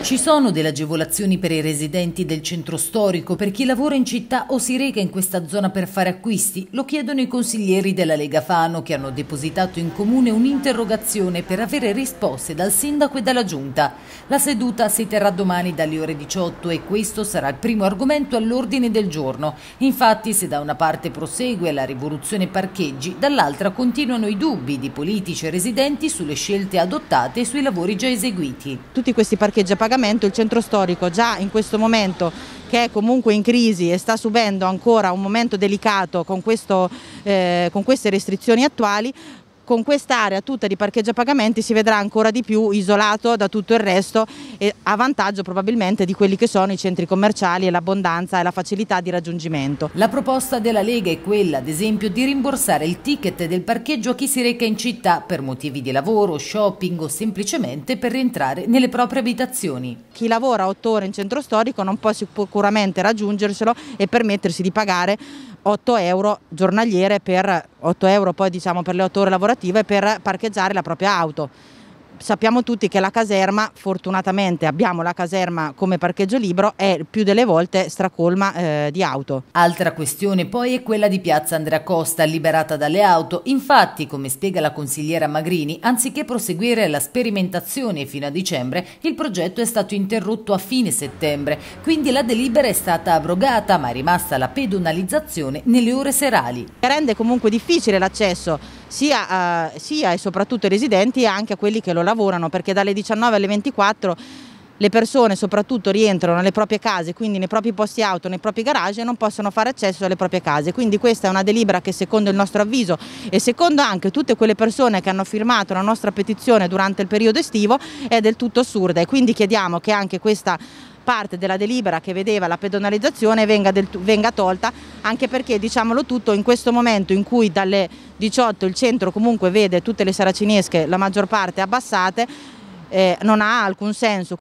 Ci sono delle agevolazioni per i residenti del centro storico, per chi lavora in città o si reca in questa zona per fare acquisti. Lo chiedono i consiglieri della Lega Fano che hanno depositato in comune un'interrogazione per avere risposte dal sindaco e dalla giunta. La seduta si terrà domani dalle ore 18 e questo sarà il primo argomento all'ordine del giorno. Infatti se da una parte prosegue la rivoluzione parcheggi, dall'altra continuano i dubbi di politici e residenti sulle scelte adottate e sui lavori già eseguiti. Tutti questi parcheggi a pagamento il centro storico già in questo momento che è comunque in crisi e sta subendo ancora un momento delicato con, questo, eh, con queste restrizioni attuali con quest'area tutta di parcheggio a pagamenti si vedrà ancora di più isolato da tutto il resto e a vantaggio probabilmente di quelli che sono i centri commerciali e l'abbondanza e la facilità di raggiungimento. La proposta della Lega è quella, ad esempio, di rimborsare il ticket del parcheggio a chi si reca in città per motivi di lavoro, shopping o semplicemente per rientrare nelle proprie abitazioni. Chi lavora otto ore in centro storico non può sicuramente raggiungerselo e permettersi di pagare 8 euro giornaliere per 8 euro poi diciamo per le 8 ore lavorative per parcheggiare la propria auto sappiamo tutti che la caserma, fortunatamente abbiamo la caserma come parcheggio libero, è più delle volte stracolma eh, di auto. Altra questione poi è quella di Piazza Andrea Costa, liberata dalle auto. Infatti, come spiega la consigliera Magrini, anziché proseguire la sperimentazione fino a dicembre, il progetto è stato interrotto a fine settembre, quindi la delibera è stata abrogata ma è rimasta la pedonalizzazione nelle ore serali. Rende comunque difficile l'accesso sia, eh, sia e soprattutto ai residenti e anche a quelli che lo lavorano perché dalle 19 alle 24 le persone soprattutto rientrano nelle proprie case, quindi nei propri posti auto, nei propri garage e non possono fare accesso alle proprie case. Quindi questa è una delibera che secondo il nostro avviso e secondo anche tutte quelle persone che hanno firmato la nostra petizione durante il periodo estivo è del tutto assurda e quindi chiediamo che anche questa parte della delibera che vedeva la pedonalizzazione venga, del, venga tolta, anche perché diciamolo tutto in questo momento in cui dalle 18 il centro comunque vede tutte le saracinesche, la maggior parte abbassate, eh, non ha alcun senso.